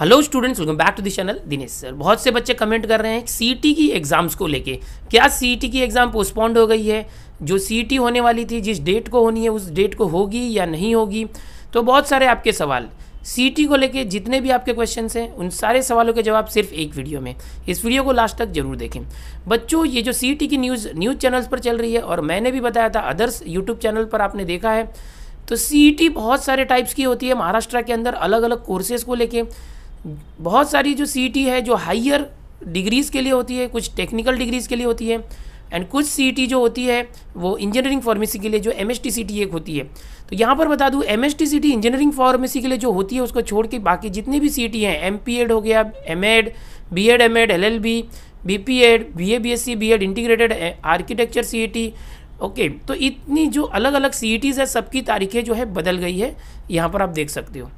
hello students welcome back to the channel Dinesh sir बहुत से बच्चे कमेंट कर रहे हैं सीईटी की एग्ज़ाम्स को लेके क्या सीईटी की एग्ज़ाम पोस्टपोन्ड हो गई है जो सीईटी होने वाली थी जिस डेट को होनी है उस डेट को होगी या नहीं होगी तो बहुत सारे आपके सवाल सीईटी को लेके जितने भी आपके क्वेश्चन हैं उन सारे सवालों के जवाब सिर्फ एक वीडियो में इस वीडियो को लास्ट तक जरूर देखें बच्चों ये जो सीईटी की न्यूज़ न्यूज़ चैनल्स पर चल रही है और मैंने भी बताया था अदर्स यूट्यूब चैनल पर आपने देखा है तो सीईटी बहुत सारे टाइप्स की होती है महाराष्ट्र के अंदर अलग अलग कोर्सेज को लेकर बहुत सारी जो सी है जो हाइयर डिग्रीज़ के लिए होती है कुछ टेक्निकल डिग्रीज़ के लिए होती है एंड कुछ सी जो होती है वो इंजीनियरिंग फार्मेसी के लिए जो एम एस एक होती है तो यहाँ पर बता दूँ एम एस इंजीनियरिंग फार्मेसी के लिए जो होती है उसको छोड़ के बाकी जितनी भी सी हैं एम हो गया M Ed B Ed M Ed L L B B P Ed B A B S C B Ed integrated architecture C E okay तो इतनी जो अलग अलग सी ई टीज़ है सबकी तारीखें जो है बदल गई है यहाँ पर आप देख सकते हो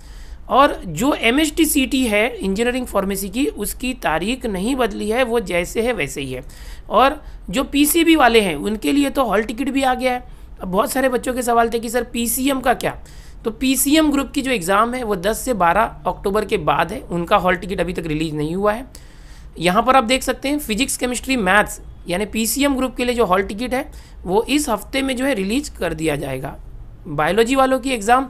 और जो M H T C T है इंजीनियरिंग फार्मेसी की उसकी तारीख नहीं बदली है वो जैसे है वैसे ही है और जो पी सी बी वाले हैं उनके लिए तो हॉल टिकट भी आ गया है अब बहुत सारे बच्चों के सवाल थे कि सर पी सी एम का क्या तो पी सी एम ग्रुप की जो एग्ज़ाम है वो 10 से 12 अक्टूबर के बाद है उनका हॉल टिकट अभी तक रिलीज़ नहीं हुआ है यहाँ पर आप देख सकते हैं फिजिक्स केमिस्ट्री मैथ्स यानी पी सी एम ग्रुप के लिए जो हॉल टिकट है वो इस हफ्ते में जो है रिलीज कर दिया जाएगा बायोलॉजी वालों की एग्ज़ाम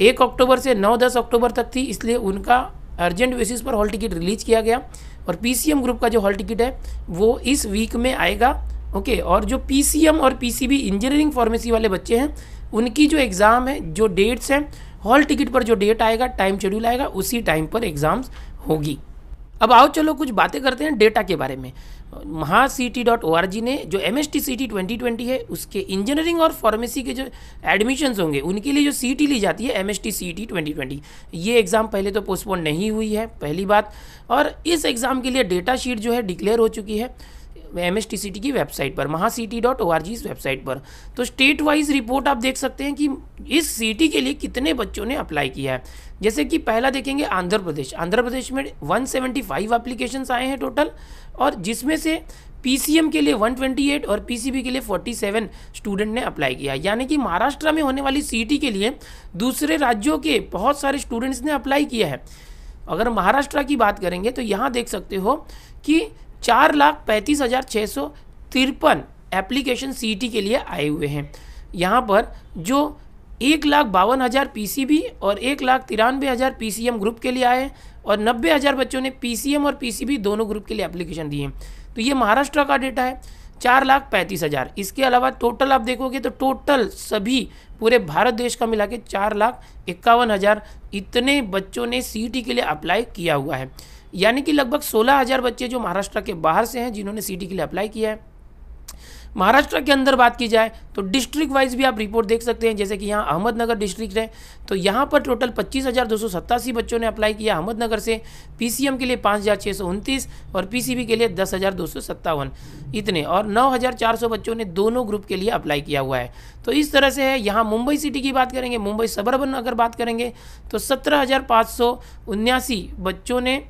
एक अक्टूबर से नौ दस अक्टूबर तक थी इसलिए उनका अर्जेंट बेसिस पर हॉल टिकट रिलीज किया गया और पी ग्रुप का जो हॉल टिकट है वो इस वीक में आएगा ओके और जो पी और पी इंजीनियरिंग फार्मेसी वाले बच्चे हैं उनकी जो एग्ज़ाम है जो डेट्स हैं हॉल टिकट पर जो डेट आएगा टाइम शेड्यूल आएगा उसी टाइम पर एग्ज़ाम्स होगी अब आओ चलो कुछ बातें करते हैं डेटा के बारे में Maha C T dot O R G ने जो M S T C T twenty twenty है उसके इंजीनियरिंग और फार्मेसी के जो एडमिशन्स होंगे उनके लिए जो सी टी ली जाती है M S T C T twenty twenty ये एग्ज़ाम पहले तो पोस्टपोन नहीं हुई है पहली बात और इस एग्ज़ाम के लिए डेटा शीट जो है डिक्लेयर हो चुकी है एम एस की वेबसाइट पर Maha C T dot O R G इस वेबसाइट पर तो स्टेट वाइज रिपोर्ट आप देख सकते हैं कि इस सिटी के लिए कितने बच्चों ने अप्लाई किया है जैसे कि पहला देखेंगे आंध्र प्रदेश आंध्र प्रदेश में 175 सेवेंटी आए हैं टोटल और जिसमें से पी के लिए 128 और पी के लिए 47 स्टूडेंट ने अप्लाई किया यानी कि महाराष्ट्र में होने वाली सीटी के लिए दूसरे राज्यों के बहुत सारे स्टूडेंट्स ने अप्लाई किया है अगर महाराष्ट्र की बात करेंगे तो यहाँ देख सकते हो कि चार लाख पैंतीस हज़ार छः सौ तिरपन एप्लीकेशन सी e के लिए आए हुए हैं यहाँ पर जो एक लाख बावन हज़ार पी और एक लाख तिरानवे हज़ार पी ग्रुप के लिए आए हैं और नब्बे हज़ार बच्चों ने पी और पी दोनों ग्रुप के लिए एप्लीकेशन दिए तो ये महाराष्ट्र का डेटा है चार लाख पैंतीस हज़ार इसके अलावा टोटल आप देखोगे तो टोटल सभी पूरे भारत देश का मिला के चार लाख इक्यावन हज़ार इतने बच्चों ने सी e के लिए अप्लाई किया हुआ है यानी कि लगभग सोलह हज़ार बच्चे जो महाराष्ट्र के बाहर से हैं जिन्होंने सीटी के लिए अप्लाई किया है महाराष्ट्र के अंदर बात की जाए तो डिस्ट्रिक्ट वाइज भी आप रिपोर्ट देख सकते हैं जैसे कि यहाँ अहमदनगर डिस्ट्रिक्ट है तो यहाँ पर टोटल पच्चीस हज़ार दो सौ सत्तासी बच्चों ने अप्लाई किया अहमदनगर से पी के लिए पाँच हज़ार छः सौ उनतीस और पी के लिए दस हज़ार दो सौ सत्तावन इतने और नौ हज़ार चार सौ बच्चों ने दोनों ग्रुप के लिए अप्लाई किया हुआ है तो इस तरह से है यहाँ मुंबई सिटी की बात करेंगे मुंबई सबरबन अगर बात करेंगे तो सत्रह हज़ार पाँच सौ उन्यासी बच्चों ने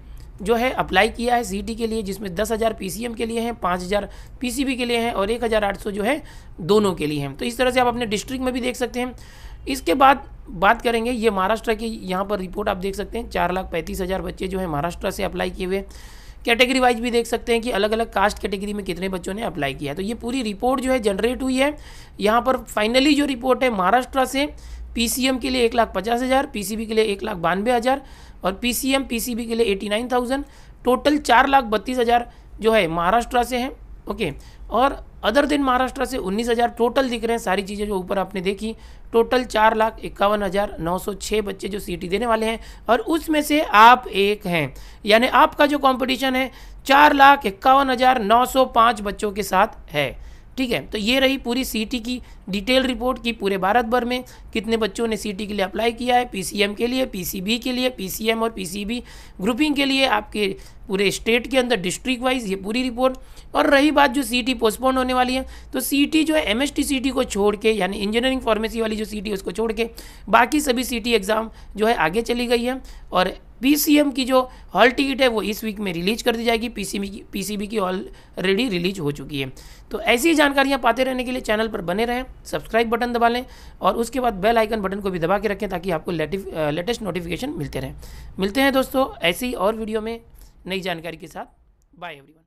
जो है अप्लाई किया है सीटी के लिए जिसमें दस हज़ार पी के लिए हैं पाँच हज़ार पी के लिए हैं और एक हज़ार आठ सौ जो है दोनों के लिए हैं तो इस तरह से आप अपने डिस्ट्रिक्ट में भी देख सकते हैं इसके बाद बात करेंगे ये महाराष्ट्र की यहाँ पर रिपोर्ट आप देख सकते हैं चार लाख पैंतीस हज़ार बच्चे जो है महाराष्ट्र से अप्लाई किए हुए कैटेगरी वाइज भी देख सकते हैं कि अलग अलग कास्ट कैटेगरी में कितने बच्चों ने अप्लाई किया तो ये पूरी रिपोर्ट जो है जनरेट हुई है यहाँ पर फाइनली जो रिपोर्ट है महाराष्ट्र से पी के लिए एक लाख पचास हज़ार पी के लिए एक लाख बानवे हज़ार और पी सी एम के लिए एटी नाइन थाउजेंड टोटल चार लाख बत्तीस हज़ार जो है महाराष्ट्र से हैं ओके और अदर दिन महाराष्ट्र से उन्नीस हज़ार टोटल दिख रहे हैं सारी चीज़ें जो ऊपर आपने देखी टोटल चार लाख इक्यावन हज़ार नौ सौ छः बच्चे जो सीटी देने वाले हैं और उसमें से आप एक हैं यानी आपका जो कॉम्पिटिशन है चार लाख इक्यावन हज़ार नौ सौ पाँच बच्चों के साथ है ठीक है तो ये रही पूरी सी की डिटेल रिपोर्ट कि पूरे भारत भर में कितने बच्चों ने सी के लिए अप्लाई किया है पी के लिए पी के लिए पी और पी ग्रुपिंग के लिए आपके पूरे स्टेट के अंदर डिस्ट्रिक्ट वाइज ये पूरी रिपोर्ट और रही बात जो सी पोस्टपोन होने वाली है तो सी जो है एम एस को छोड़ के यानी इंजीनियरिंग फार्मेसी वाली जो सी है उसको छोड़ के बाकी सभी सी एग्ज़ाम जो है आगे चली गई है और पी की जो हॉल टिकट है वो इस वीक में रिलीज कर दी जाएगी पीसीबी की पीसीबी की ऑलरेडी रिलीज हो चुकी है तो ऐसी ही जानकारियाँ पाते रहने के लिए चैनल पर बने रहें सब्सक्राइब बटन दबा लें और उसके बाद बेल आइकन बटन को भी दबा के रखें ताकि आपको लेटेस्ट नोटिफिकेशन मिलते रहें मिलते हैं दोस्तों ऐसी और वीडियो में नई जानकारी के साथ बाय एवरी